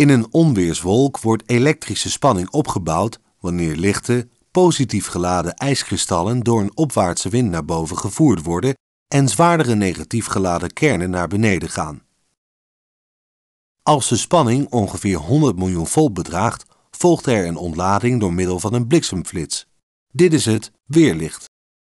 In een onweerswolk wordt elektrische spanning opgebouwd wanneer lichte, positief geladen ijskristallen door een opwaartse wind naar boven gevoerd worden en zwaardere negatief geladen kernen naar beneden gaan. Als de spanning ongeveer 100 miljoen volt bedraagt, volgt er een ontlading door middel van een bliksemflits. Dit is het weerlicht.